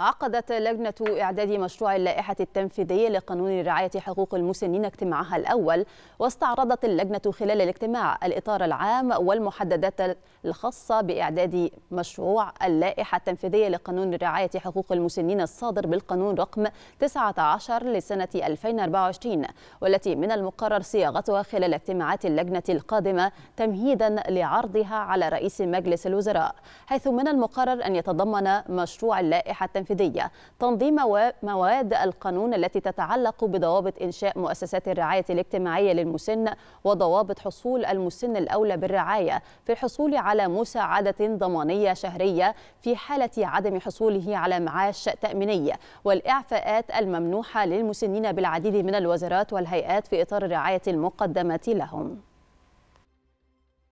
عقدت لجنة إعداد مشروع اللائحة التنفيذية لقانون رعاية حقوق المسنين اجتماعها الأول واستعرضت اللجنة خلال الاجتماع الإطار العام والمحددات الخاصة بإعداد مشروع اللائحة التنفيذية لقانون رعاية حقوق المسنين الصادر بالقانون رقم 19 لسنة 2024 والتي من المقرر صياغتها خلال اجتماعات اللجنة القادمة تمهيدا لعرضها على رئيس مجلس الوزراء حيث من المقرر أن يتضمن مشروع اللائحة التنفيذية التنفيذية تنظيم مواد القانون التي تتعلق بضوابط إنشاء مؤسسات الرعاية الاجتماعية للمسن وضوابط حصول المسن الأولى بالرعاية في الحصول على مساعدة ضمانية شهرية في حالة عدم حصوله على معاش تأميني والإعفاءات الممنوحة للمسنين بالعديد من الوزارات والهيئات في إطار الرعايه المقدمة لهم